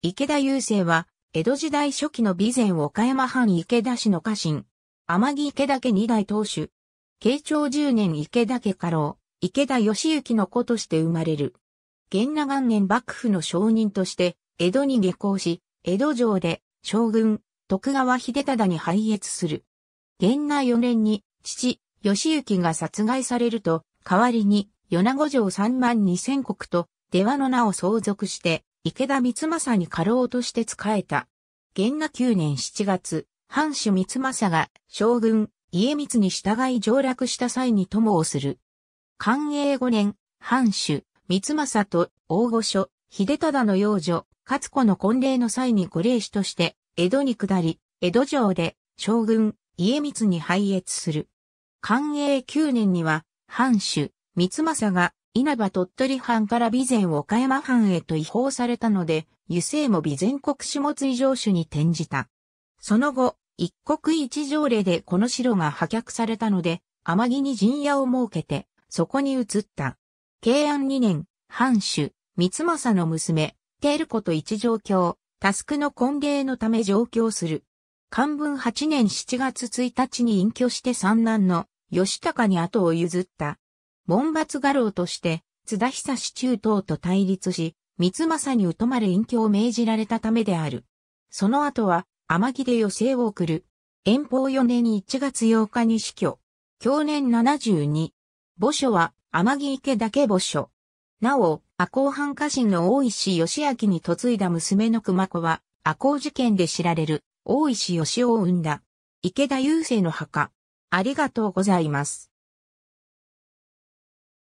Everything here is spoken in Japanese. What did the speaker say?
池田雄生は、江戸時代初期の備前岡山藩池田市の家臣、天城池田家二代当主、慶長十年池田家家老、池田義行の子として生まれる。元那元年幕府の承認として、江戸に下校し、江戸城で将軍、徳川秀忠に拝謁する。元那四年に、父、義行が殺害されると、代わりに、米子城三万二千石と、出羽の名を相続して、池田光政に家老として仕えた。元和9年7月、藩主光政が将軍、家光に従い上洛した際に友をする。寛永5年、藩主、光政と大御所、秀忠の養女、勝子の婚礼の際に御礼師として、江戸に下り、江戸城で将軍、家光に拝謁する。寛永9年には、藩主、光政が稲葉鳥取藩から備前岡山藩へと移行されたので、油性も備前国種物異常種に転じた。その後、一国一条例でこの城が破却されたので、天城に陣屋を設けて、そこに移った。慶安二年、藩主、三政の娘、テール子と一条京、タスクの婚礼のため上京する。漢文八年七月一日に隠居して三男の吉高に後を譲った。門閥画廊として、津田久市中東と対立し、三政に疎まれ隠居を命じられたためである。その後は、天城で余生を送る。遠方4年に1月8日に死去。去年72。墓所は、天城池岳墓所。なお、赤公藩家臣の大石義明に嫁いだ娘の熊子は、赤公事件で知られる、大石義雄を生んだ。池田雄生の墓。ありがとうございます。